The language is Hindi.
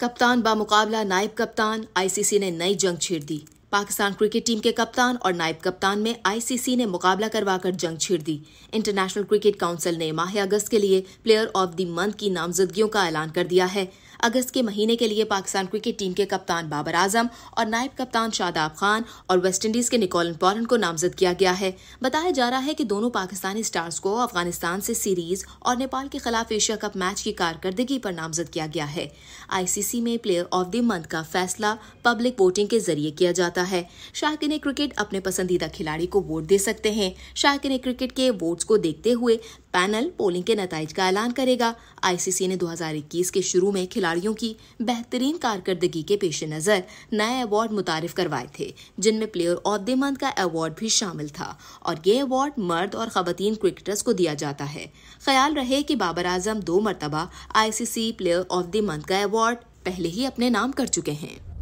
कप्तान बामुकाबला नायब कप्तान आईसीसी ने नई जंग छेड़ दी पाकिस्तान क्रिकेट टीम के कप्तान और नायब कप्तान में आईसीसी ने मुकाबला करवाकर जंग छेड़ दी इंटरनेशनल क्रिकेट काउंसिल ने माह अगस्त के लिए प्लेयर ऑफ द मंथ की नामजदगियों का ऐलान कर दिया है अगस्त के महीने के लिए पाकिस्तान क्रिकेट टीम के कप्तान बाबर आजम और नायब कप्तान शादाब खान और वेस्टइंडीज के निकोलन पॉरन को नामजद किया गया है बताया जा रहा है कि दोनों पाकिस्तानी स्टार्स को अफगानिस्तान से सीरीज और नेपाल के खिलाफ एशिया कप मैच की कारकर्दगी पर नामजद किया गया है आईसीसी में प्लेयर ऑफ द मंथ का फैसला पब्लिक वोटिंग के जरिए किया जाता है शाकिन क्रिकेट अपने पसंदीदा खिलाड़ी को वोट दे सकते हैं शाकिन क्रिकेट के वोट्स को देखते हुए पैनल पोलिंग के नतज का ऐलान करेगा आईसीसी ने 2021 के शुरू में खिलाड़ी खिलाड़ियों की बेहतरीन कारकर्दगी के पेश नज़र नए अवार्ड मुतारफ करवाए थे जिनमें प्लेयर ऑफ द मंथ का अवार्ड भी शामिल था और ये अवार्ड मर्द और ख़वातीन क्रिकेटर्स को दिया जाता है ख्याल रहे कि बाबर आजम दो मरतबा ICC player of the month का अवार्ड पहले ही अपने नाम कर चुके हैं